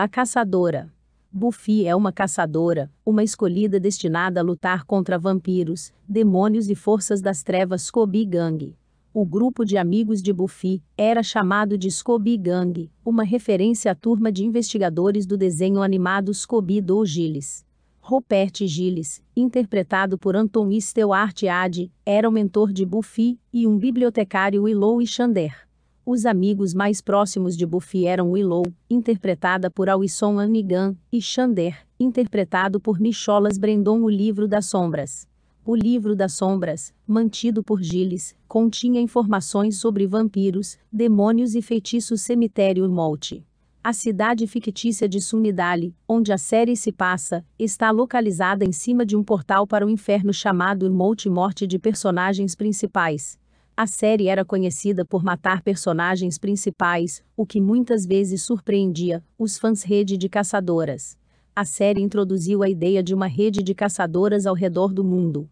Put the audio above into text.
A caçadora. Buffy é uma caçadora, uma escolhida destinada a lutar contra vampiros, demônios e forças das trevas Scooby Gang. O grupo de amigos de Buffy era chamado de Scooby Gang, uma referência à turma de investigadores do desenho animado Scooby Doo Gilles. Rupert Gilles, interpretado por Anton Stewart Ade, era o mentor de Buffy e um bibliotecário Willow e Xander. Os amigos mais próximos de Buffy eram Willow, interpretada por Alison Hannigan, e Xander, interpretado por Nicholas Brendon. O Livro das Sombras. O Livro das Sombras, mantido por Gilles, continha informações sobre vampiros, demônios e feitiços cemitério Molte. A cidade fictícia de Sumidale, onde a série se passa, está localizada em cima de um portal para o inferno chamado Molte Morte de personagens principais, a série era conhecida por matar personagens principais, o que muitas vezes surpreendia os fãs rede de caçadoras. A série introduziu a ideia de uma rede de caçadoras ao redor do mundo,